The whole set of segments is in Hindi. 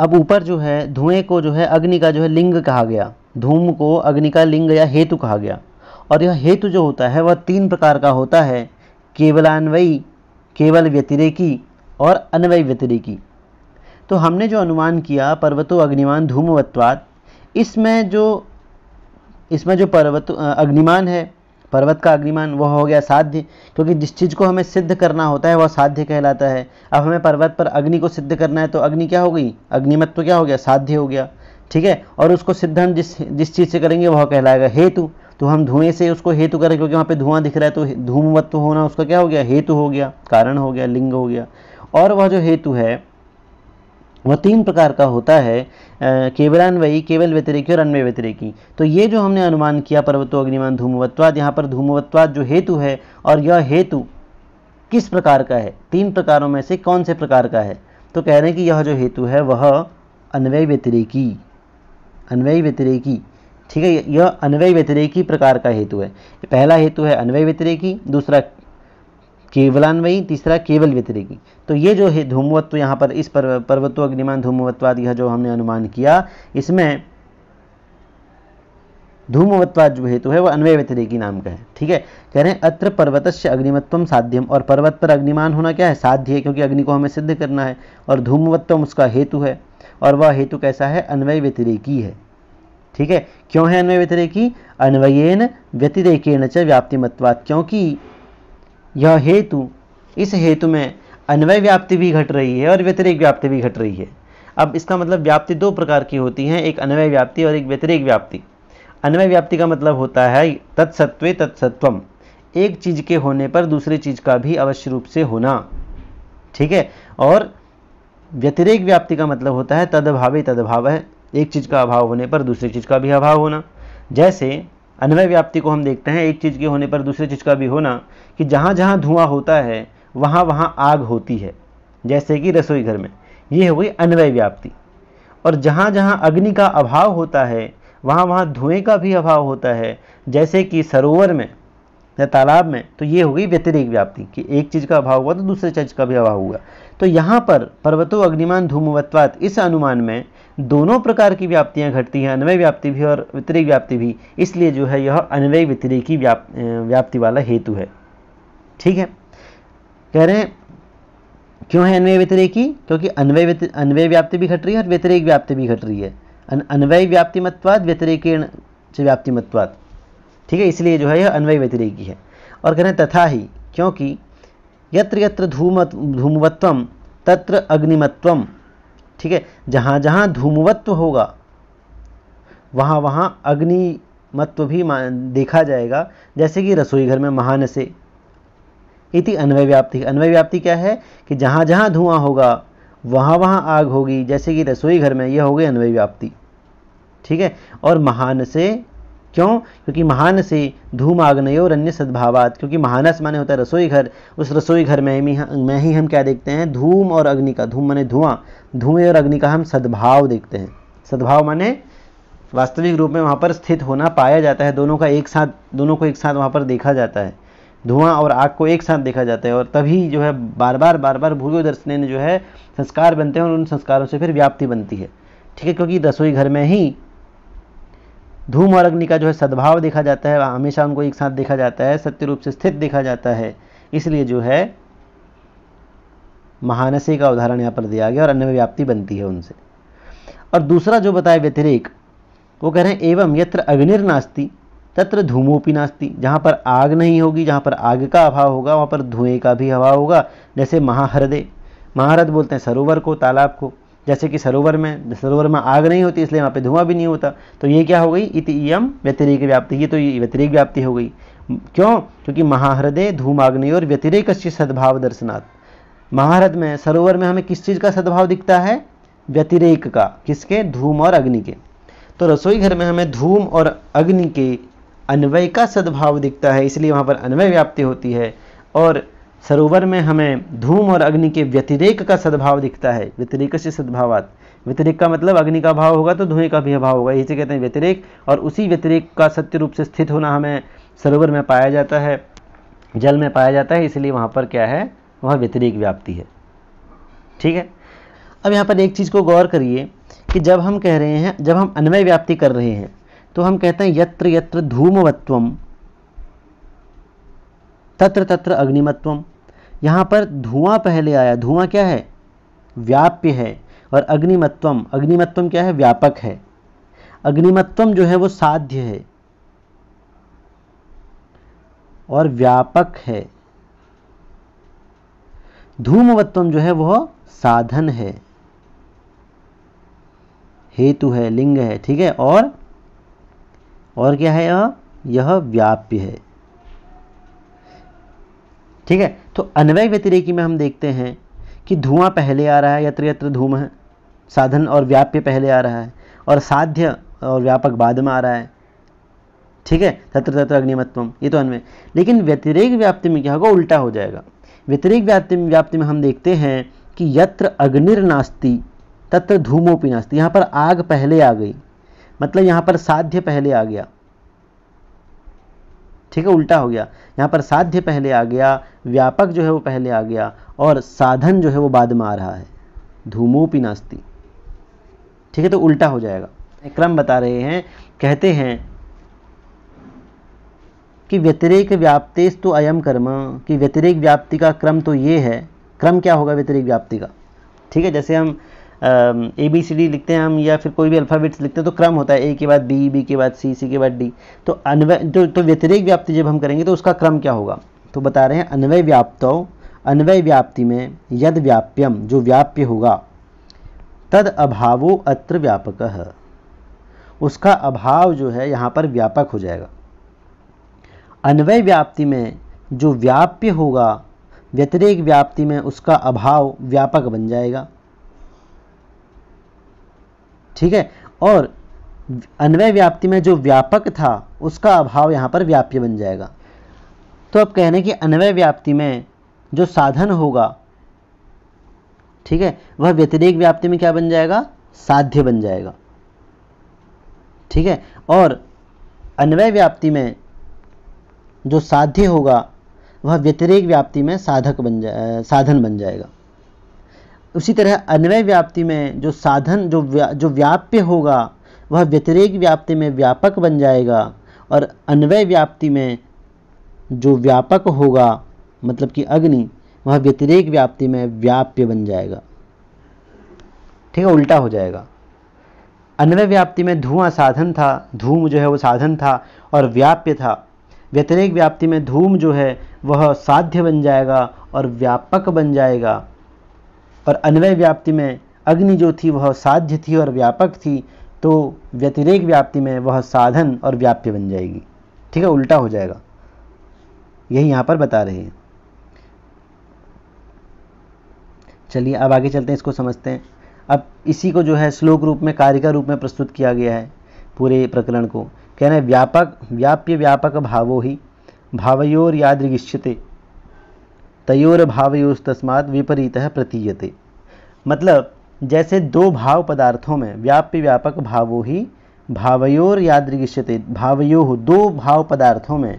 अब ऊपर जो है धुएं को जो है अग्नि का जो है लिंग कहा गया धूम को अग्नि का लिंग या हेतु कहा गया और यह हेतु जो होता है वह तीन प्रकार का होता है केवलान्वयी केवल व्यतिरेकी और अन्वयी व्यतिरेकी तो हमने जो अनुमान किया पर्वतो अग्निमान धूमवत्वात इसमें जो इसमें जो पर्वत अग्निमान है पर्वत का अग्निमान वह हो गया साध्य क्योंकि जिस चीज़ को हमें सिद्ध करना होता है वह साध्य कहलाता है अब हमें पर्वत पर अग्नि को सिद्ध करना है तो अग्नि क्या हो गई अग्निमत तो क्या हो गया साध्य हो गया ठीक है और उसको सिद्ध हम जिस जिस चीज़ से करेंगे वह कहलाएगा हेतु तो हम धुएं से उसको हेतु करें क्योंकि वहाँ पे धुआं दिख रहा है तो धूमवत्व होना उसका क्या हो गया हेतु हो गया कारण हो गया लिंग हो गया और वह जो हेतु है वह तीन प्रकार का होता है केवलान्वयी केवल व्यतिरिकी और अन्वय व्यतिरिकी तो ये जो हमने अनुमान किया पर्वतो अग्निमान धूमवत्वाद यहाँ पर धूमवत्वाद जो हेतु है और यह हेतु किस प्रकार का है तीन प्रकारों में से कौन से प्रकार का है तो कह रहे हैं कि यह जो हेतु है वह अन्वय व्यतिरेकी अन्वय व्यतिरेकी ठीक है यह अन्वय व्यतिरेकी प्रकार का हेतु है पहला हेतु है अन्वय व्यतिरेकी दूसरा केवलान्वयी तीसरा केवल व्यतिरेकी तो ये जो है धूमवत्व यहाँ पर इस पर्व, पर्वतो अग्निमान धूमवत्वाद यह जो हमने अनुमान किया इसमें धूमवत्वाद जो हेतु है वह अन्वय व्यतिरेकी नाम का है ठीक है कह रहे हैं अत्र पर्वत से अग्निमत्व साध्यम और पर्वत पर अग्निमान होना क्या है साध्य है क्योंकि अग्नि को हमें सिद्ध करना है और धूमवत्व उसका हेतु है और वह हेतु कैसा है अन्वय व्यतिरेकी है ठीक है क्यों है अन्वय व्यतिरेकी अन्वयन व्यतिरेकेण च व्याप्तिमत्वात् क्योंकि यह हेतु इस हेतु में अन्वय व्याप्ति भी घट रही है और व्यतिरिक व्याप्ति भी घट रही है अब इसका मतलब व्याप्ति दो प्रकार की होती है एक अन्वय व्याप्ति और एक व्यतिरिक व्याप्ति अन्वय व्याप्ति का मतलब होता है तत्सत्वे तत्सत्वम एक चीज़ के होने पर दूसरी चीज़ का भी अवश्य रूप से होना ठीक है और व्यतिरेक व्याप्ति का मतलब होता है तदभावे तदभाव है एक चीज़ का अभाव होने पर दूसरी चीज़ का भी अभाव होना जैसे अनवय व्याप्ति को हम देखते हैं एक चीज़ के होने पर दूसरे चीज़ का भी होना कि जहाँ जहाँ धुआं होता है वहाँ वहाँ आग होती है जैसे कि रसोई घर में ये हो गई अन्वय व्याप्ति और जहाँ जहाँ अग्नि का अभाव होता है वहाँ वहाँ धुएं का भी अभाव होता है जैसे कि सरोवर में या तालाब में तो ये होगी व्यतिरिक व्याप्ति कि एक चीज़ का अभाव हुआ तो दूसरे चीज का भी अभाव हुआ तो यहाँ पर पर्वतों अग्निमान धूमवत्वात इस अनुमान में दोनों प्रकार की व्याप्तियाँ घटती हैं अन्वय व्याप्ति भी और व्यतिरिक व्याप्ति भी इसलिए जो है यह अन्वय व्यतिरिकी व्याप व्याप्ति वाला हेतु है ठीक है कह रहे हैं क्यों है अन्वय व्यतिरेकी क्योंकि अन्वय अन्वय व्याप्ति भी घट रही है और व्यतिरिक व्याप्ति भी घट रही है अन्वय व्याप्ति मतवाद व्यतिरेकेण व्याप्ति मतवाद ठीक है इसलिए जो है यह अन्वय व्यतिरेकी है और कह रहे हैं तथा ही क्योंकि यत्र यत्र धूमत धूमवत्वम तत्र अग्निमत्वम ठीक है जहाँ जहाँ धूमवत्व होगा वहाँ वहाँ अग्निमत्व भी देखा जाएगा जैसे कि रसोई घर में महान से इति अन्वय व्याप्ति अन्वय व्याप्ति क्या है कि जहाँ जहाँ धुआं होगा वहाँ वहाँ आग होगी जैसे कि रसोई घर में यह हो गई अन्वय व्याप्ति ठीक है और महान से क्यों क्योंकि महान से धूम आग्नयो और अन्य सद्भावात क्योंकि महानस माने होता है रसोई घर उस रसोई घर में ही में ही हम क्या देखते हैं धूम और अग्नि का धूम माने धुआं धुएं और अग्नि का हम सद्भाव देखते हैं सद्भाव माने वास्तविक रूप में वहाँ पर स्थित होना पाया जाता है दोनों का एक साथ दोनों को एक साथ वहाँ पर देखा जाता है धुआं और आग को एक साथ देखा जाता है और तभी जो है बार बार बार बार भूगो दर्शने जो है संस्कार बनते हैं और उन संस्कारों से फिर व्याप्ति बनती है ठीक है क्योंकि रसोई घर में ही धूम और अग्नि का जो है सद्भाव देखा जाता है हमेशा उनको एक साथ देखा जाता है सत्य रूप से स्थित देखा जाता है इसलिए जो है महानसे का उदाहरण यहाँ पर दिया गया और अन्य व्याप्ति बनती है उनसे और दूसरा जो बताया व्यतिरेक वो कह रहे हैं एवं यत्र अग्निर तत्र धूमोपी नास्ती जहाँ पर आग नहीं होगी जहाँ पर आग का अभाव होगा वहाँ पर धुएं का भी अभाव होगा जैसे महाहृदय महारद बोलते हैं सरोवर को तालाब को जैसे कि सरोवर में सरोवर में आग नहीं होती इसलिए वहाँ पे धुआं भी नहीं होता तो ये क्या हो गई इति यम व्यतिरिक व्याप्ति ये तो ये व्यतिरिक व्याप्ति हो गई क्यों क्योंकि महाहृदय धूमाग्नि और व्यतिरिक सद्भाव दर्शनात् महारद में सरोवर में हमें किस चीज़ का सद्भाव दिखता है व्यतिरेक का किसके धूम और अग्नि के तो रसोई घर में हमें धूम और अग्नि के अन्वय का सद्भाव दिखता है इसलिए वहाँ पर अन्वय व्याप्ति होती है और सरोवर में हमें धूम और अग्नि के व्यतिरेक का सद्भाव दिखता है व्यतिरेक से सद्भाव व्यतिरेक का मतलब अग्नि का भाव होगा तो धुएं का भी अभाव होगा इसे कहते हैं व्यतिरेक और उसी व्यतिरेक का सत्य रूप से स्थित होना हमें सरोवर में पाया जाता है जल में पाया जाता है इसलिए वहाँ पर क्या है वहाँ व्यतिरेक व्याप्ति है ठीक है अब यहाँ पर एक चीज़ को गौर करिए कि जब हम कह रहे हैं जब हम अन्वय व्याप्ति कर रहे हैं तो हम कहते हैं यत्र यत्र धूमवत्वम तत्र तत्र अग्निमत्वम यहाँ पर धुआं पहले आया धुआं क्या है व्याप्य है और अग्निमत्वम अग्निमत्वम क्या है व्यापक है अग्निमत्वम जो है वो साध्य है और व्यापक है धूमवत्वम जो है वह साधन है हेतु है लिंग है ठीक है और और क्या है यह यह व्याप्य है ठीक है तो अन्वय व्यतिरेकी में हम देखते हैं कि धुआं पहले आ रहा है यत्र यत्र धूम है साधन और व्याप्य पहले आ रहा है और साध्य और व्यापक बाद में आ रहा है ठीक है तत्र तत्र अग्निमत्वम ये तो अन्वय लेकिन व्यतिरेक व्याप्ति में क्या होगा उल्टा हो जाएगा व्यतिरेक व्याप्ति व्याप्ति में हम देखते हैं कि यत्र अग्निर्नास्ति तत्र धूमोपी नास्ती यहाँ पर आग पहले आ गई मतलब यहाँ पर साध्य पहले आ गया ठीक है उल्टा हो गया यहाँ पर साध्य पहले आ गया व्यापक जो है वो पहले आ गया और साधन जो है वो बाद में आ रहा है धूमोपी नास्ती ठीक है तो उल्टा हो जाएगा क्रम बता रहे हैं कहते हैं कि व्यतिरेक व्याप्तेस तो अयम कर्म कि व्यतिरेक व्याप्ति का क्रम तो ये है क्रम क्या होगा व्यतिरेक व्याप्ति का ठीक है जैसे हम ए बी सी डी लिखते हैं हम या फिर कोई भी अल्फ़ाबेट्स लिखते हैं तो क्रम होता है ए के बाद बी बी के बाद सी सी के बाद डी तो अनवय तो, तो व्यतिरिक व्याप्ति जब हम करेंगे तो उसका क्रम क्या होगा तो बता रहे हैं अन्वय व्याप्तो अन्वय व्याप्ति में यद व्याप्यम जो व्याप्य होगा तद अभावो अत्र व्यापक है उसका अभाव जो है यहाँ पर व्यापक हो जाएगा अन्वय व्याप्ति में जो व्याप्य होगा व्यतिरेक व्याप्ति में उसका अभाव व्यापक बन जाएगा ठीक है और अन्वय व्याप्ति में जो व्यापक था उसका अभाव यहाँ पर व्याप्य बन जाएगा तो अब हैं कि अन्वय व्याप्ति में जो साधन होगा ठीक है वह व्यतिरिक व्याप्ति में क्या बन जाएगा साध्य बन जाएगा ठीक है और अन्वय व्याप्ति में जो साध्य होगा वह व्यतिरेक व्याप्ति में साधक बन जाए साधन बन जाएगा उसी तरह अन्वय व्याप्ति में जो साधन जो व्या, जो व्याप्य होगा वह व्यतिरेक व्याप्ति में व्यापक बन जाएगा और अन्वय व्याप्ति में जो व्यापक होगा मतलब कि अग्नि वह व्यतिरेक व्याप्ति में व्याप्य बन जाएगा ठीक है उल्टा हो जाएगा अन्वय व्याप्ति में धुआं साधन था धूम जो है वो साधन था और व्याप्य था व्यतिरेक व्याप्ति में धूम जो है वह साध्य बन जाएगा और व्यापक बन जाएगा और अन्वय व्याप्ति में अग्नि जो थी वह साध्य थी और व्यापक थी तो व्यतिरेक व्याप्ति में वह साधन और व्याप्य बन जाएगी ठीक है उल्टा हो जाएगा यही यहां पर बता रहे हैं चलिए अब आगे चलते हैं इसको समझते हैं अब इसी को जो है श्लोक रूप में कार्य का रूप में प्रस्तुत किया गया है पूरे प्रकरण को कह रहे हैं व्यापक व्याप्य व्यापक भावो ही भावयोर यादृगिश्यते तयोर भावयोस्तस्मात विपरीत प्रतीयते मतलब जैसे दो भाव पदार्थों में व्याप्य व्यापक भावो ही भावयोर यादृगिश्यते भावयो दो भाव पदार्थों में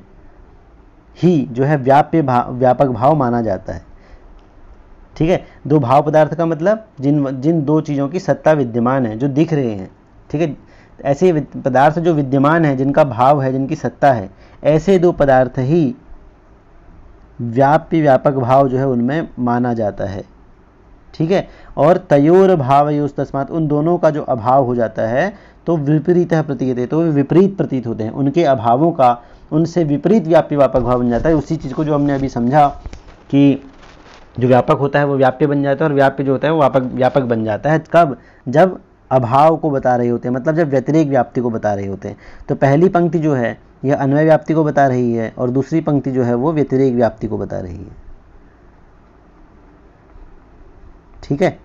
ही जो है व्याप्य भाव व्यापक भाव माना जाता है ठीक है दो भाव पदार्थ का मतलब जिन जिन दो चीज़ों की सत्ता विद्यमान है जो दिख रहे हैं ठीक है ऐसे पदार्थ जो विद्यमान है जिनका भाव है जिनकी सत्ता है ऐसे दो पदार्थ ही व्याप्य व्यापक भाव जो है उनमें माना जाता है ठीक है और तयोर भाव यूज तस्मात उन दोनों का जो अभाव हो जाता है तो विपरीत प्रतीत तो विपरीत प्रतीत होते हैं उनके अभावों का उनसे विपरीत व्याप्य व्यापक भाव बन जाता है उसी चीज़ को जो हमने अभी समझा कि जो व्यापक होता है वो व्याप्य बन जाता है और व्याप्य जो होता है वो व्यापक व्यापक बन जाता है कब जब अभाव को बता रहे होते हैं मतलब जब व्यतिरेक व्याप्ति को बता रहे होते हैं तो पहली पंक्ति जो है यह अन्वय व्याप्ति को बता रही है और दूसरी पंक्ति जो है वो व्यतिरेक व्याप्ति को बता रही है ठीक है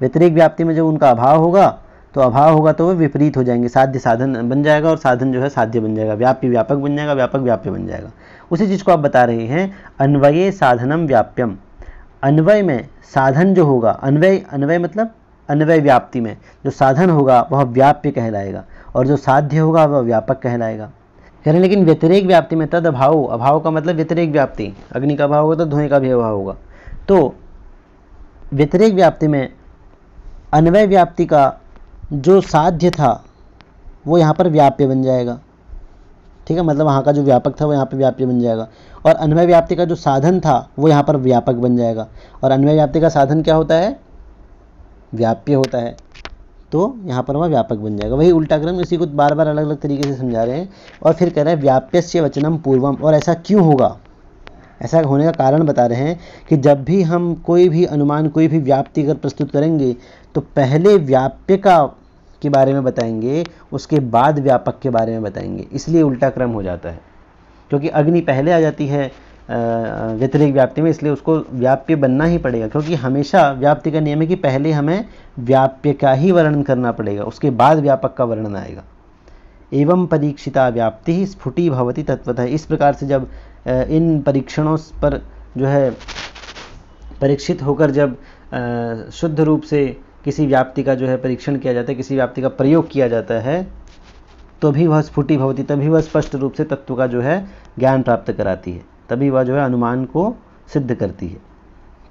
व्यतिरेक व्याप्ति में जब उनका अभाव होगा तो अभाव होगा तो वह विपरीत हो जाएंगे साध्य साधन बन जाएगा और साधन जो है साध्य बन जाएगा व्याप्य व्यापक बन जाएगा व्यापक व्याप्य बन जाएगा उसी चीज़ को आप बता रहे हैं अन्वय साधनम व्याप्यम अन्वय में साधन जो होगा अन्वय अन्वय मतलब अन्वय व्याप्ति में जो साधन होगा वह व्याप्य कहलाएगा और जो साध्य होगा वह व्यापक कहलाएगा कह रहे हैं लेकिन व्यतिरेक व्याप्ति में तद अभाव अभाव का मतलब व्यतिरेक व्याप्ति अग्नि का अभाव होगा तो धुएं का भी अभाव होगा तो व्यतिरेक व्याप्ति में अन्वय व्याप्ति का जो साध्य था वो यहाँ पर व्याप्य बन जाएगा ठीक है मतलब वहाँ का जो व्यापक था वो यहाँ पर व्याप्य बन जाएगा और अन्वय व्याप्ति का जो साधन था वो यहाँ पर व्यापक बन जाएगा और अन्वय व्याप्ति का साधन क्या होता है व्याप्य होता है तो यहाँ पर वह व्यापक बन जाएगा वही उल्टा क्रम इसी को बार बार अलग अलग तरीके से समझा रहे हैं और फिर कह रहे हैं व्याप्य वचनम पूर्वम और ऐसा क्यों होगा ऐसा होने का कारण बता रहे हैं कि जब भी हम कोई भी अनुमान कोई भी व्याप्ति अगर प्रस्तुत करेंगे तो पहले व्याप्य का के बारे में बताएंगे उसके बाद व्यापक के बारे में बताएंगे इसलिए उल्टा क्रम हो जाता है क्योंकि अग्नि पहले आ जाती है व्यतिरिक व्याप्ति में इसलिए उसको व्याप्य बनना ही पड़ेगा क्योंकि हमेशा व्याप्ति का नियम है कि पहले हमें व्याप्य का ही वर्णन करना पड़ेगा उसके बाद व्यापक का वर्णन आएगा एवं परीक्षिता व्याप्ति ही स्फुटी भवती तत्वतः इस प्रकार से जब इन परीक्षणों पर जो है परीक्षित होकर जब शुद्ध रूप से किसी व्याप्ति का जो है परीक्षण किया जाता है किसी व्याप्ति का प्रयोग किया जाता है तो भी वह स्फुटी भवती तभी वह स्पष्ट रूप से तत्व का जो है ज्ञान प्राप्त कराती है तभी वह जो है अनुमान को सिद्ध करती है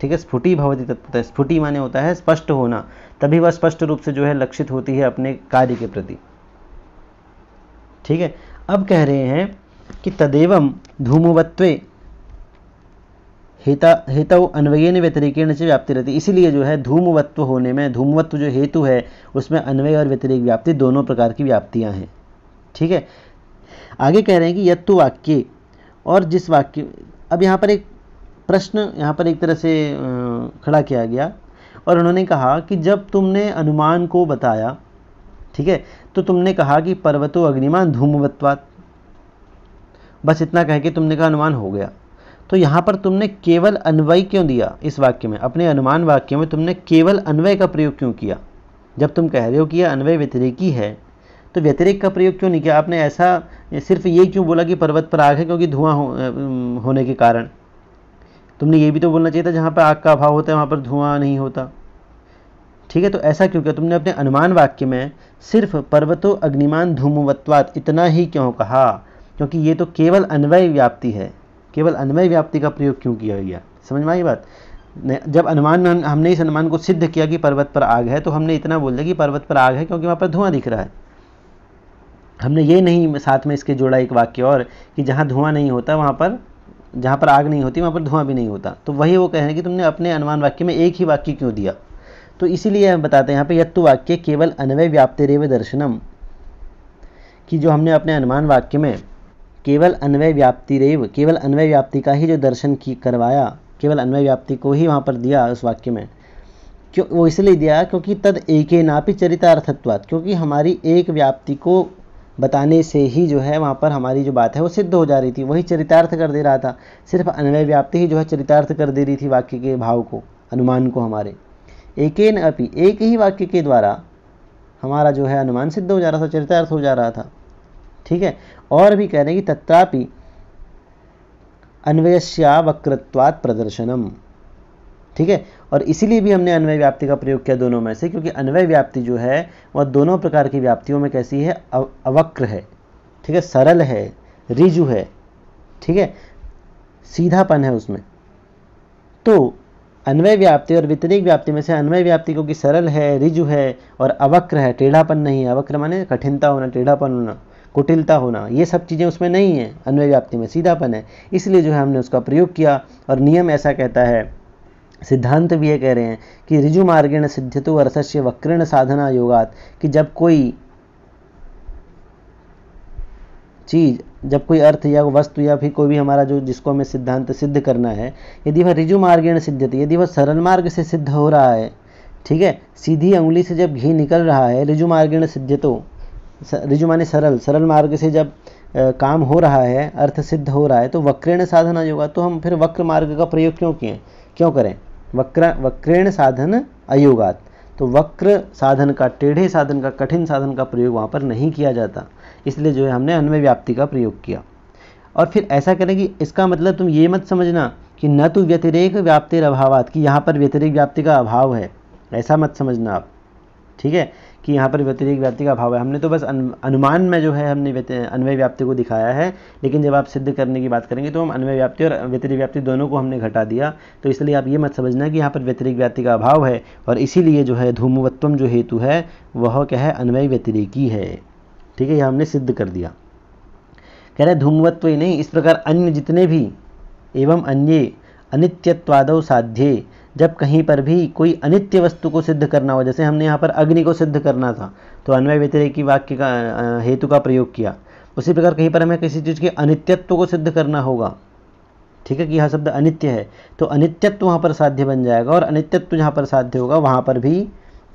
ठीक है स्फुटी भवती तत्पुत स्फुटी माने होता है स्पष्ट होना तभी वह स्पष्ट रूप से जो है लक्षित होती है अपने कार्य के प्रति ठीक है अब कह रहे हैं कि तदेवम धूमवत्वे हेता हेतव अन्वयन व्यतिरिकेण से व्याप्ति रहती इसीलिए जो है धूमवत्व होने में धूमवत्व जो हेतु है उसमें अन्वय और व्यतिरिक व्याप्ति दोनों प्रकार की व्याप्तियां हैं ठीक है आगे कह रहे हैं कि यत्तु वाक्य और जिस वाक्य अब यहाँ पर एक प्रश्न यहाँ पर एक तरह से खड़ा किया गया और उन्होंने कहा कि जब तुमने अनुमान को बताया ठीक है तो तुमने कहा कि पर्वतो अग्निमान धूमवत्वात बस इतना कह के तुमने कहा अनुमान हो गया तो यहाँ पर तुमने केवल अन्वय क्यों दिया इस वाक्य में अपने अनुमान वाक्य में तुमने केवल अन्वय का प्रयोग क्यों किया जब तुम कह रहे हो कि यह अन्वय व्यतिरेकी है तो व्यतिरेक का प्रयोग क्यों नहीं किया आपने ऐसा सिर्फ ये क्यों बोला कि पर्वत पर आग है क्योंकि धुआं हो, होने के कारण तुमने ये भी तो बोलना चाहिए था जहाँ पर आग का अभाव होता है वहाँ पर धुआं नहीं होता ठीक है तो ऐसा क्यों किया तुमने अपने अनुमान वाक्य में सिर्फ पर्वतो अग्निमान धूमवत्वात इतना ही क्यों कहा क्योंकि ये तो केवल अन्वय व्याप्ति है केवल अन्वय व्याप्ति का प्रयोग क्यों किया गया समझ में आई बात जब अनुमान हमने इस अनुमान को सिद्ध किया कि पर्वत पर आग है तो हमने इतना बोल दिया कि पर्वत पर आग है क्योंकि वहाँ पर धुआं दिख रहा है हमने ये नहीं साथ में इसके जोड़ा एक वाक्य और कि जहाँ धुआं नहीं होता वहाँ पर जहाँ पर आग नहीं होती वहाँ पर धुआं भी नहीं होता तो वही वो कह रहे हैं कि तुमने अपने अनुमान वाक्य में एक ही वाक्य क्यों दिया तो इसीलिए हम बताते हैं यहाँ पर यत्तु वाक्य केवल अनवय व्याप्ति रेव दर्शनम कि जो हमने अपने अनुमान वाक्य में केवल अन्वय व्याप्ति रेव केवल अन्वय व्याप्ति का ही जो दर्शन की करवाया केवल अन्वय व्याप्ति को ही वहाँ पर दिया उस वाक्य में क्यों वो इसलिए दिया क्योंकि तद एक नापि चरितार्थत्वात क्योंकि हमारी एक व्याप्ति को बताने से ही जो है वहाँ पर हमारी जो बात है वो सिद्ध हो जा रही थी वही चरितार्थ कर दे रहा था सिर्फ अन्वय व्याप्ति ही जो है चरितार्थ कर दे रही थी वाक्य के भाव को अनुमान को हमारे एकेन अपि एक ही वाक्य के द्वारा हमारा जो है अनुमान सिद्ध हो जा रहा था चरितार्थ हो जा रहा था ठीक है और भी कह रहे हैं कि तत्रापि अन्वयस्या वक्रत्वात् प्रदर्शनम ठीक है और इसीलिए भी हमने अन्वय व्याप्ति का प्रयोग किया दोनों में से क्योंकि अन्वय व्याप्ति जो है वह दोनों प्रकार की व्याप्तियों में कैसी है अव, अवक्र है ठीक है सरल है रिजु है ठीक है सीधापन है उसमें तो अन्वय व्याप्ति और वितरिक व्याप्ति में से अन्वय व्याप्ति क्योंकि सरल है रिजु है और अवक्र है टेढ़ापन नहीं है अवक्र माने कठिनता होना टेढ़ापन होना कुटिलता होना ये सब चीज़ें उसमें नहीं है अन्वय व्याप्ति में सीधापन है इसलिए जो है हमने उसका प्रयोग किया और नियम ऐसा कहता है सिद्धांत भी ये कह रहे हैं कि ऋजु मार्गेण सिद्धितु अर्थस्य वक्रीण साधना योगात कि जब कोई चीज जब कोई अर्थ या वस्तु या फिर कोई भी हमारा जो जिसको हमें सिद्धांत सिद्ध करना है यदि वह ऋजु मार्गेण सिद्धति यदि वह सरल मार्ग से सिद्ध हो रहा है ठीक है सीधी उंगली से जब घी निकल रहा है ऋजु मार्गेण सिद्धतो ऋजु माने सरल सरल मार्ग से जब काम हो रहा है अर्थ सिद्ध हो रहा है तो वक्रेण साधना योगा तो हम फिर वक्र मार्ग का प्रयोग क्यों किए क्यों करें वक्र वक्रेण साधन अयोगात तो वक्र साधन का टेढ़े साधन का कठिन साधन का प्रयोग वहाँ पर नहीं किया जाता इसलिए जो है हमने अन्वय व्याप्ति का प्रयोग किया और फिर ऐसा करें कि इसका मतलब तुम ये मत समझना कि न तो व्यतिरेक व्याप्तिर अभावात कि यहाँ पर व्यतिरेक व्याप्ति का अभाव है ऐसा मत समझना आप ठीक है कि यहाँ पर व्यतिरिक व्याप्ति का अभाव है हमने तो बस अनुमान में जो है हमने अन्वय व्याप्ति को दिखाया है लेकिन जब आप सिद्ध करने की बात करेंगे तो हम अन्वय व्याप्ति और व्यतिरिक व्याप्ति दोनों को हमने घटा दिया तो इसलिए आप ये मत समझना कि यहाँ पर व्यतिरिक व्याप्ति का अभाव है और इसीलिए जो है धूमवत्वम जो हेतु है वह क्या है अन्वय व्यतिरेकी है ठीक है यह हमने सिद्ध कर दिया कह रहे धूमवत्व ही नहीं इस प्रकार अन्य जितने भी एवं अन्य अनित्यत्वादव साध्ये जब कहीं पर भी कोई अनित्य वस्तु को सिद्ध करना हो जैसे हमने यहाँ पर अग्नि को सिद्ध करना था तो अन्वय व्यतिरेक की वाक्य का हेतु का प्रयोग किया उसी प्रकार कहीं पर हमें किसी चीज़ के अनित्यत्व को सिद्ध करना होगा ठीक है कि यह शब्द अनित्य है तो अनित्यत्व वहाँ पर साध्य बन जाएगा और अनित्यत्व जहाँ पर साध्य होगा वहाँ पर भी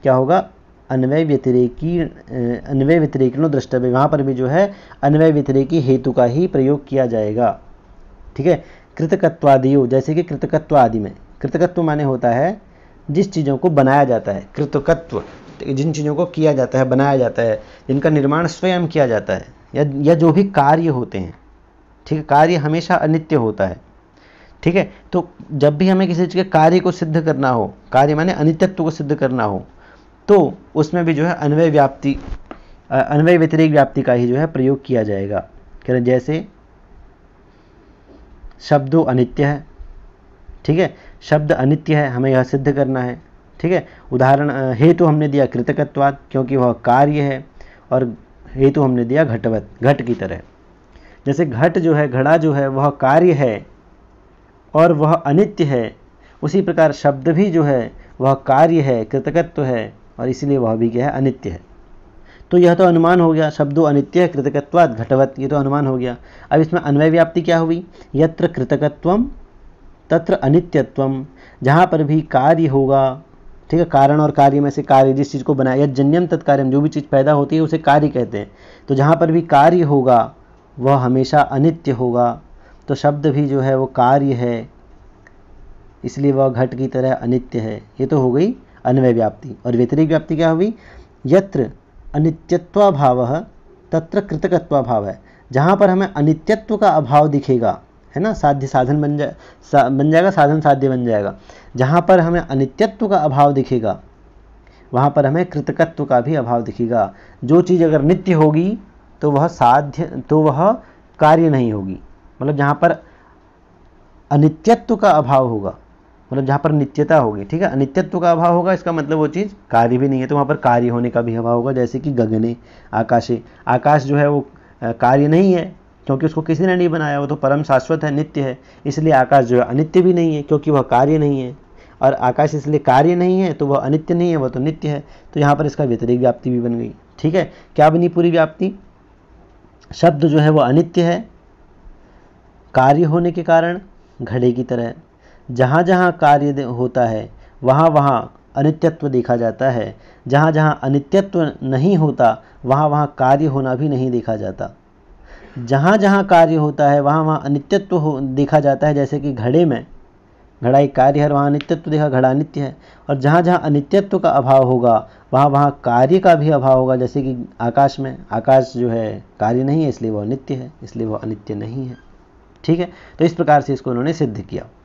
क्या होगा अन्वय व्यतिरेकी अन्वय व्यतिरेकिनो द्रष्टव्य वहाँ पर भी जो है अन्वय व्यतिरेकी हेतु का ही प्रयोग किया जाएगा ठीक है कृतकत्वादियों जैसे कि कृतकत्व आदि में कृतकत्व माने होता है जिस चीज़ों को बनाया जाता है कृतकत्व जिन चीज़ों को किया जाता है बनाया जाता है जिनका निर्माण स्वयं किया जाता है या या जो भी कार्य होते हैं ठीक है कार्य हमेशा अनित्य होता है ठीक है तो जब भी हमें किसी चीज़ के कार्य को सिद्ध करना हो कार्य माने अनित्यत्व को सिद्ध करना हो तो उसमें भी जो है अन्वय व्याप्ति अन्वय व्यतिरिक व्याप्ति का ही जो है प्रयोग किया जाएगा कह रहे जैसे शब्दों अनित्य है ठीक है शब्द अनित्य है हमें यह सिद्ध करना है ठीक है उदाहरण हेतु हमने दिया कृतकत्वाद क्योंकि वह कार्य है और हेतु हमने दिया घटवत घट की तरह जैसे घट जो है घड़ा जो है वह कार्य है और वह अनित्य है उसी प्रकार शब्द भी जो है वह कार्य है कृतकत्व है और इसीलिए वह भी क्या है अनित्य है तो यह तो अनुमान हो गया शब्दों अनित्य है कृतकत्वाद घटवत ये तो अनुमान हो गया अब इसमें अन्वय व्याप्ति क्या हुई यत्र कृतकत्वम तत्र अनित्यत्व जहाँ पर भी कार्य होगा ठीक है कारण और कार्य में से कार्य जिस चीज़ को बनाया जन्यम तत्कार्यम जो भी चीज़ पैदा होती है उसे कार्य कहते हैं तो जहाँ पर भी कार्य होगा वह हमेशा अनित्य होगा तो शब्द भी जो है वो कार्य है इसलिए वह घट की तरह अनित्य है ये तो हो गई अन्वय व्याप्ति और व्यतिरिक व्याप्ति क्या हुई यत्र अनित्यत्वाभाव तत्र कृतकत्वाभाव है जहाँ पर हमें अनित्यत्व का अभाव दिखेगा है ना साध्य साधन बन जाए सा, बन जाएगा साधन साध्य बन जाएगा जहाँ पर हमें अनित्यत्व का अभाव दिखेगा वहाँ पर हमें कृतकत्व का भी अभाव दिखेगा जो चीज़ अगर नित्य होगी तो वह साध्य तो वह कार्य नहीं होगी मतलब जहाँ पर अनित्यत्व का अभाव होगा मतलब जहाँ पर नित्यता होगी ठीक है अनित्यत्व का अभाव होगा इसका मतलब वो चीज़ कार्य भी नहीं है तो वहाँ पर कार्य होने का भी अभाव होगा जैसे कि गगने आकाशे आकाश जो है वो कार्य नहीं है क्योंकि उसको किसी ने नहीं बनाया वो तो परम शाश्वत है नित्य है इसलिए आकाश जो है अनित्य भी नहीं है क्योंकि वह कार्य नहीं है और आकाश इसलिए कार्य नहीं है तो वह अनित्य नहीं है वह तो नित्य है तो यहाँ पर इसका व्यतिरिक व्याप्ति भी बन गई ठीक है क्या बनी पूरी व्याप्ति शब्द जो है वह अनित्य है कार्य होने के कारण घड़े की तरह जहाँ जहाँ कार्य होता है वहाँ वहाँ अनित्यत्व देखा जाता है जहाँ जहाँ अनित्यत्व नहीं होता वहाँ वहाँ कार्य होना भी नहीं देखा जाता जहाँ जहाँ कार्य होता है वहाँ वहाँ अनित्यत्व हो देखा जाता है जैसे कि घड़े में घड़ा एक कार्य है वहाँ अनित्यत्व देखा घड़ा नित्य है और जहाँ जहाँ अनित्यत्व का अभाव होगा वहाँ वहाँ कार्य का भी अभाव होगा जैसे कि आकाश में आकाश जो है कार्य नहीं है इसलिए वह नित्य है इसलिए वह अनित्य नहीं है ठीक है तो इस प्रकार से इसको उन्होंने सिद्ध किया